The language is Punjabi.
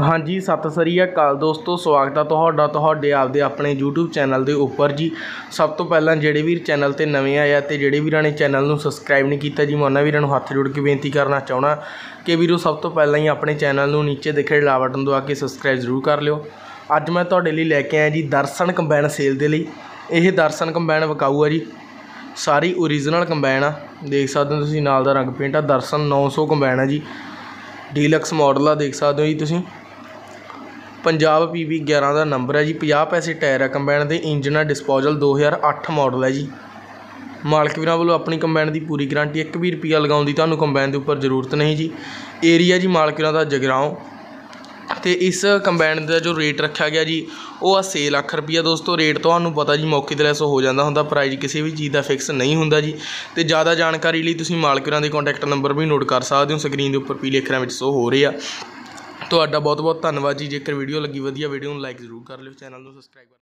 ਹਾਂਜੀ ਸਤਿ ਸ੍ਰੀ ਅਕਾਲ ਦੋਸਤੋ ਸਵਾਗਤ ਹੈ ਤੁਹਾਡਾ ਤੁਹਾਡੇ ਆਪਦੇ ਆਪਣੇ YouTube ਚੈਨਲ ਦੇ ਉੱਪਰ ਜੀ ਸਭ ਤੋਂ ਪਹਿਲਾਂ ਜਿਹੜੇ ਵੀਰ ਚੈਨਲ ਤੇ ਨਵੇਂ ਆਇਆ ਤੇ ਜਿਹੜੇ ਵੀਰਾਂ ਨੇ ਚੈਨਲ ਨੂੰ ਸਬਸਕ੍ਰਾਈਬ ਨਹੀਂ ਕੀਤਾ ਜੀ ਮੈਂ ਉਹਨਾਂ ਵੀਰਾਂ ਨੂੰ ਹੱਥ ਜੋੜ ਕੇ ਬੇਨਤੀ ਕਰਨਾ ਚਾਹਣਾ ਕਿ ਵੀਰੋ ਸਭ ਤੋਂ ਪਹਿਲਾਂ ਹੀ ਆਪਣੇ ਚੈਨਲ ਨੂੰ ਨੀਚੇ ਦਿਖੇ ਲਾ ਬਟਨ ਦਵਾ ਕੇ ਸਬਸਕ੍ਰਾਈਬ ਜ਼ਰੂਰ ਕਰ ਲਿਓ ਅੱਜ ਮੈਂ ਤੁਹਾਡੇ ਲਈ ਲੈ ਕੇ ਆਇਆ ਜੀ ਦਰਸ਼ਨ ਕੰਬਾਈਨ ਸੇਲ ਦੇ ਲਈ ਇਹ ਦਰਸ਼ਨ ਕੰਬਾਈਨ ਵਿਕਾਊ ਆ ਜੀ ਸਾਰੀ ਓਰੀਜਨਲ ਕੰਬਾਈਨ ਆ ਦੇਖ ਸਕਦੇ ਹੋ ਤੁਸੀਂ ਨਾਲ ਦਾ ਰੰਗ ਪੇਂਟ ਆ ਦਰਸ਼ਨ 900 ਕੰਬਾਈਨ ਆ ਜੀ ਡੀਲਕਸ ਮਾਡਲ ਆ ਦੇਖ ਸਕਦੇ ਹੋ ਜੀ ਤੁਸੀਂ ਪੰਜਾਬ ਪੀਵੀ 11 ਦਾ ਨੰਬਰ ਹੈ ਜੀ 50 ਪੈਸੇ ਟਾਇਰ ਹੈ ਕੰਬਾਈਨ ਦੇ ਇੰਜਨ ਹੈ ਡਿਸਪੋਜ਼ਲ 2008 ਮਾਡਲ ਹੈ ਜੀ ਮਾਲਕ ਵੀਰਾਂ ਵੱਲੋਂ ਆਪਣੀ ਕੰਬਾਈਨ ਦੀ ਪੂਰੀ ਗਾਰੰਟੀ 1 ਵੀ ਰੁਪਿਆ ਲਗਾਉਣ ਦੀ ਤੁਹਾਨੂੰ ਕੰਬਾਈਨ ਦੇ ਉੱਪਰ ਜ਼ਰੂਰਤ ਨਹੀਂ ਜੀ ਏਰੀਆ ਜੀ ਮਾਲਕ ਵੀਰਾਂ ਦਾ ਜਗਰਾਓ ਤੇ ਇਸ ਕੰਬਾਈਨ ਦਾ ਜੋ ਰੇਟ ਰੱਖਿਆ ਗਿਆ ਜੀ ਉਹ ਆ 6 ਲੱਖ ਰੁਪਈਆ ਦੋਸਤੋ ਰੇਟ ਤੁਹਾਨੂੰ ਪਤਾ ਜੀ ਮੌਕੇ ਤੇ ਲੈਸ ਹੋ ਜਾਂਦਾ ਹੁੰਦਾ ਪ੍ਰਾਈਸ ਕਿਸੇ ਵੀ ਚੀਜ਼ ਦਾ ਫਿਕਸ ਨਹੀਂ ਹੁੰਦਾ ਜੀ ਤੇ ਜ਼ਿਆਦਾ ਜਾਣਕਾਰੀ ਲਈ ਤੁਸੀਂ ਮਾਲਕ ਵੀਰਾਂ ਦੇ ਕੰਟੈਕਟ ਨੰਬਰ ਵੀ ਨੋਟ ਕਰ ਸਕਦੇ ਹੋ ਸਕਰੀਨ ਦੇ ਉੱਪਰ ਪੀਲੇ ਅੱਖਰਾਂ ਵਿੱਚ ਸ਼ੋ ਹੋ ਰਹੇ ਆ ਤੁਹਾਡਾ ਬਹੁਤ ਬਹੁਤ ਧੰਨਵਾਦ ਜੀ ਜੇਕਰ ਵੀਡੀਓ ਲੱਗੀ ਵਧੀਆ ਵੀਡੀਓ ਨੂੰ ਲਾਈਕ ਜ਼ਰੂਰ ਕਰ ਲਿਓ ਚੈਨਲ ਨੂੰ ਸਬਸਕ੍ਰਾਈਬ